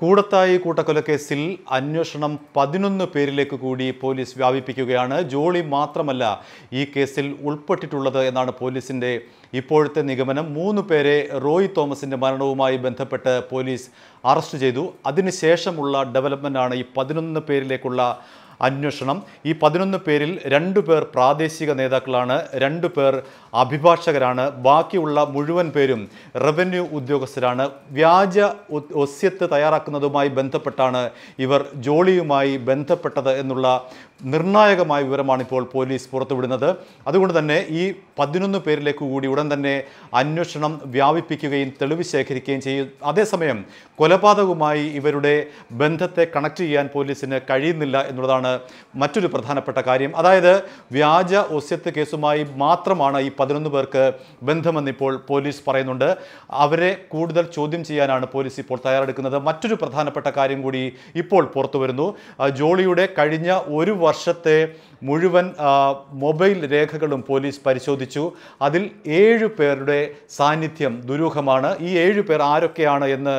കൂടത്തായി കൂട്ടക്കൊലക്കേസിൽ അന്വേഷണം പതിനൊന്ന് പേരിലേക്ക് കൂടി പോലീസ് വ്യാപിപ്പിക്കുകയാണ് ജോളി മാത്രമല്ല ഈ കേസിൽ ഉൾപ്പെട്ടിട്ടുള്ളത് എന്നാണ് പോലീസിൻ്റെ ഇപ്പോഴത്തെ നിഗമനം മൂന്ന് പേരെ റോയ് തോമസിൻ്റെ മരണവുമായി ബന്ധപ്പെട്ട് പോലീസ് അറസ്റ്റ് ചെയ്തു അതിനുശേഷമുള്ള ഡെവലപ്മെൻ്റാണ് ഈ പതിനൊന്ന് പേരിലേക്കുള്ള അന്വേഷണം ഈ പതിനൊന്ന് പേരിൽ രണ്ടു പേർ പ്രാദേശിക നേതാക്കളാണ് രണ്ടു പേർ അഭിഭാഷകരാണ് ബാക്കിയുള്ള മുഴുവൻ പേരും റവന്യൂ ഉദ്യോഗസ്ഥരാണ് വ്യാജ ഒസ്യത്ത് തയ്യാറാക്കുന്നതുമായി ബന്ധപ്പെട്ടാണ് ഇവർ ജോളിയുമായി ബന്ധപ്പെട്ടത് എന്നുള്ള നിർണായകമായ വിവരമാണ് ഇപ്പോൾ പോലീസ് പുറത്തുവിടുന്നത് അതുകൊണ്ട് തന്നെ ഈ പതിനൊന്ന് പേരിലേക്ക് കൂടി ഉടൻ തന്നെ അന്വേഷണം വ്യാപിപ്പിക്കുകയും തെളിവ് ശേഖരിക്കുകയും ചെയ്യും അതേസമയം കൊലപാതകവുമായി ഇവരുടെ ബന്ധത്തെ കണക്ട് ചെയ്യാൻ പോലീസിന് കഴിയുന്നില്ല എന്നുള്ളതാണ് മറ്റൊരു പ്രധാനപ്പെട്ട കാര്യം അതായത് വ്യാജ ഒസ്യത്ത് കേസുമായി മാത്രമാണ് ഈ പതിനൊന്ന് പേർക്ക് ബന്ധമെന്നിപ്പോൾ പോലീസ് പറയുന്നുണ്ട് അവരെ കൂടുതൽ ചോദ്യം ചെയ്യാനാണ് പോലീസ് ഇപ്പോൾ തയ്യാറെടുക്കുന്നത് മറ്റൊരു പ്രധാനപ്പെട്ട കാര്യം കൂടി ഇപ്പോൾ പുറത്തു വരുന്നു ജോളിയുടെ കഴിഞ്ഞ ഒരു വർഷത്തെ മുഴുവൻ മൊബൈൽ രേഖകളും പോലീസ് പരിശോധിച്ചു അതിൽ ഏഴ് പേരുടെ സാന്നിധ്യം ദുരൂഹമാണ് ഈ ഏഴ് പേർ ആരൊക്കെയാണ് എന്ന്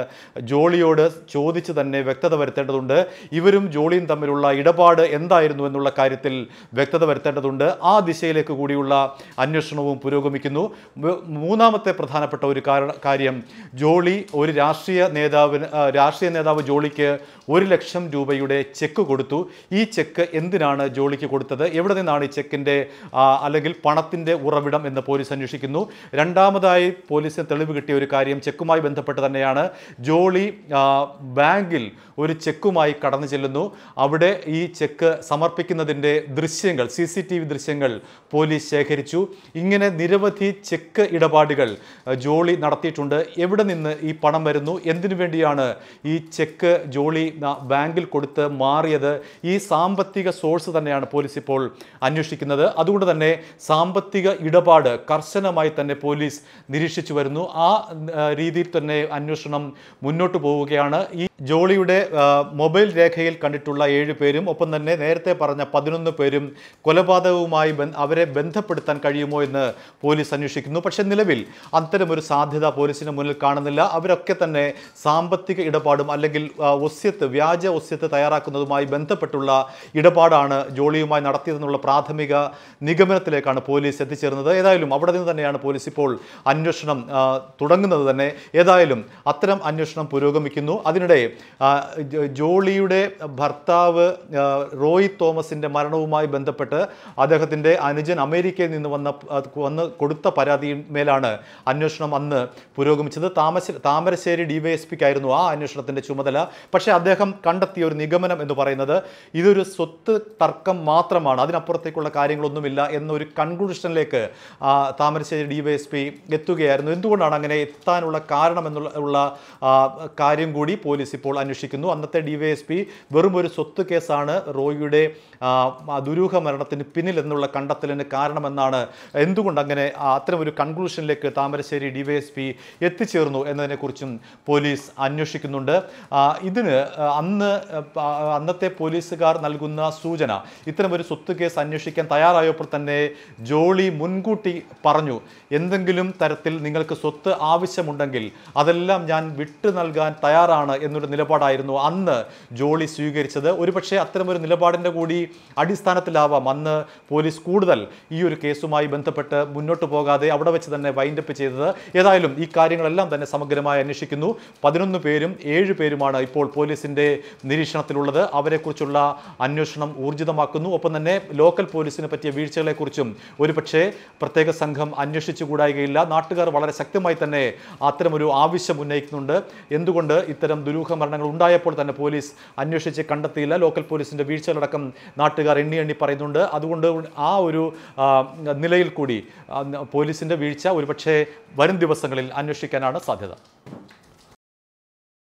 ജോളിയോട് ചോദിച്ച് തന്നെ വ്യക്തത വരുത്തേണ്ടതുണ്ട് ഇവരും ജോളിയും തമ്മിലുള്ള ഇടപാട് എന്തായിരുന്നു എന്നുള്ള കാര്യത്തിൽ വ്യക്തത വരുത്തേണ്ടതുണ്ട് ആ ദിശയിലേക്ക് കൂടിയുള്ള അന്വേഷണവും പുരോഗമിക്കുന്നു മൂന്നാമത്തെ പ്രധാനപ്പെട്ട ഒരു കാര്യം ജോളി ഒരു രാഷ്ട്രീയ നേതാവിന് രാഷ്ട്രീയ നേതാവ് ജോളിക്ക് ഒരു ലക്ഷം രൂപയുടെ ചെക്ക് കൊടുത്തു ഈ ചെക്ക് എന്തിനാണ് ജോളിക്ക് കൊടുത്തത് കൊടുത്തത് എവിടെ നിന്നാണ് ഈ ചെക്കിൻ്റെ അല്ലെങ്കിൽ പണത്തിൻ്റെ ഉറവിടം എന്ന് പോലീസ് അന്വേഷിക്കുന്നു രണ്ടാമതായി പോലീസിന് തെളിവ് കിട്ടിയ ഒരു കാര്യം ചെക്കുമായി ബന്ധപ്പെട്ട് തന്നെയാണ് ജോളി ബാങ്കിൽ ഒരു ചെക്കുമായി കടന്നു ചെല്ലുന്നു അവിടെ ഈ ചെക്ക് സമർപ്പിക്കുന്നതിൻ്റെ ദൃശ്യങ്ങൾ സി സി ടി വി ദൃശ്യങ്ങൾ പോലീസ് ശേഖരിച്ചു ഇങ്ങനെ നിരവധി ചെക്ക് ഇടപാടുകൾ ജോളി നടത്തിയിട്ടുണ്ട് എവിടെ നിന്ന് ഈ പണം വരുന്നു എന്തിനു വേണ്ടിയാണ് ഈ ചെക്ക് ജോളി ബാങ്കിൽ കൊടുത്ത് മാറിയത് ഈ സാമ്പത്തിക സോഴ്സ് തന്നെയാണ് പോലീസ് ഇപ്പോൾ അന്വേഷിക്കുന്നത് അതുകൊണ്ട് തന്നെ സാമ്പത്തിക ഇടപാട് കർശനമായി തന്നെ പോലീസ് നിരീക്ഷിച്ചു വരുന്നു ആ രീതിയിൽ തന്നെ അന്വേഷണം മുന്നോട്ട് പോവുകയാണ് ഈ ജോളിയുടെ മൊബൈൽ രേഖയിൽ കണ്ടിട്ടുള്ള ഏഴ് പേരും ഒപ്പം തന്നെ നേരത്തെ പറഞ്ഞ പതിനൊന്ന് പേരും കൊലപാതകവുമായി അവരെ ബന്ധപ്പെടുത്താൻ കഴിയുമോ എന്ന് പോലീസ് അന്വേഷിക്കുന്നു പക്ഷേ നിലവിൽ അത്തരമൊരു സാധ്യത പോലീസിന് മുന്നിൽ കാണുന്നില്ല അവരൊക്കെ തന്നെ സാമ്പത്തിക ഇടപാടും അല്ലെങ്കിൽ ഒസ്യത്ത് വ്യാജ ഒസ്യത്ത് തയ്യാറാക്കുന്നതുമായി ബന്ധപ്പെട്ടുള്ള ഇടപാടാണ് ജോളിയുമായി നടത്തിയതെന്നുള്ള പ്രാഥമിക നിഗമനത്തിലേക്കാണ് പോലീസ് എത്തിച്ചേർന്നത് ഏതായാലും അവിടെ നിന്ന് തന്നെയാണ് പോലീസ് ഇപ്പോൾ അന്വേഷണം തുടങ്ങുന്നത് തന്നെ ഏതായാലും അത്തരം അന്വേഷണം പുരോഗമിക്കുന്നു അതിനിടെ ജോളിയുടെ ഭർത്താവ് റോയ് തോമസിൻ്റെ മരണവുമായി ബന്ധപ്പെട്ട് അദ്ദേഹത്തിൻ്റെ അനുജൻ അമേരിക്കയിൽ നിന്ന് വന്ന വന്ന് കൊടുത്ത പരാതിമേലാണ് അന്വേഷണം അന്ന് പുരോഗമിച്ചത് താമശ താമരശ്ശേരി ഡിവൈഎസ്പിക്കായിരുന്നു ആ അന്വേഷണത്തിൻ്റെ ചുമതല പക്ഷേ അദ്ദേഹം കണ്ടെത്തിയ ഒരു നിഗമനം എന്ന് പറയുന്നത് ഇതൊരു സ്വത്ത് തർക്കം മാത്രമാണ് അതിനപ്പുറത്തേക്കുള്ള കാര്യങ്ങളൊന്നുമില്ല എന്നൊരു കൺക്ലൂഷനിലേക്ക് താമരശ്ശേരി ഡിവൈഎസ്പി എത്തുകയായിരുന്നു എന്തുകൊണ്ടാണ് അങ്ങനെ എത്താനുള്ള കാരണം എന്നുള്ള കാര്യം കൂടി പോലീസ് ഇപ്പോൾ അന്വേഷിക്കുന്നു അന്നത്തെ ഡിവൈഎസ്പി വെറും ഒരു സ്വത്ത് കേസാണ് റോയിയുടെ ദുരൂഹ മരണത്തിന് പിന്നിലെന്നുള്ള കണ്ടെത്തലിന് കാരണമെന്നാണ് എന്തുകൊണ്ട് അങ്ങനെ ഒരു കൺക്ലൂഷനിലേക്ക് താമരശ്ശേരി ഡിവൈഎസ്പി എത്തിച്ചേർന്നു എന്നതിനെക്കുറിച്ചും പോലീസ് അന്വേഷിക്കുന്നുണ്ട് ഇതിന് അന്ന് അന്നത്തെ പോലീസുകാർ നൽകുന്ന സൂചന ഇത്തരം ഒരു സ്വത്ത് കേസ് അന്വേഷിക്കാൻ തയ്യാറായപ്പോൾ തന്നെ ജോളി മുൻകൂട്ടി പറഞ്ഞു എന്തെങ്കിലും തരത്തിൽ നിങ്ങൾക്ക് സ്വത്ത് ആവശ്യമുണ്ടെങ്കിൽ അതെല്ലാം ഞാൻ വിട്ടു നൽകാൻ തയ്യാറാണ് എന്നുള്ള ഒരു നിലപാടായിരുന്നു അന്ന് ജോളി സ്വീകരിച്ചത് ഒരുപക്ഷെ അത്തരമൊരു നിലപാടിൻ്റെ കൂടി അടിസ്ഥാനത്തിലാവാം അന്ന് പോലീസ് കൂടുതൽ ഈ ഒരു കേസുമായി ബന്ധപ്പെട്ട് മുന്നോട്ട് പോകാതെ അവിടെ വെച്ച് തന്നെ വൈൻഡപ്പ് ചെയ്തത് ഏതായാലും ഈ കാര്യങ്ങളെല്ലാം തന്നെ സമഗ്രമായി അന്വേഷിക്കുന്നു പതിനൊന്ന് പേരും ഏഴ് പേരുമാണ് ഇപ്പോൾ പോലീസിൻ്റെ നിരീക്ഷണത്തിലുള്ളത് അവരെക്കുറിച്ചുള്ള അന്വേഷണം ഊർജിതമാക്കുന്നു ഒപ്പം തന്നെ ലോക്കൽ പോലീസിനെ പറ്റിയ വീഴ്ചകളെക്കുറിച്ചും ഒരുപക്ഷെ പ്രത്യേക സംഘം അന്വേഷിച്ചു കൂടായികയില്ല നാട്ടുകാർ വളരെ ശക്തമായി തന്നെ അത്തരമൊരു ആവശ്യം ഉന്നയിക്കുന്നുണ്ട് എന്തുകൊണ്ട് ഇത്തരം ദുരൂഹ മരണങ്ങൾ ഉണ്ടായപ്പോൾ തന്നെ പോലീസ് അന്വേഷിച്ച് കണ്ടെത്തിയില്ല ലോക്കൽ പോലീസിൻ്റെ വീഴ്ചകളടക്കം നാട്ടുകാർ എണ്ണി എണ്ണി പറയുന്നുണ്ട് അതുകൊണ്ട് ആ ഒരു നിലയിൽ കൂടി പോലീസിൻ്റെ വീഴ്ച ഒരുപക്ഷേ വരും ദിവസങ്ങളിൽ അന്വേഷിക്കാനാണ് സാധ്യത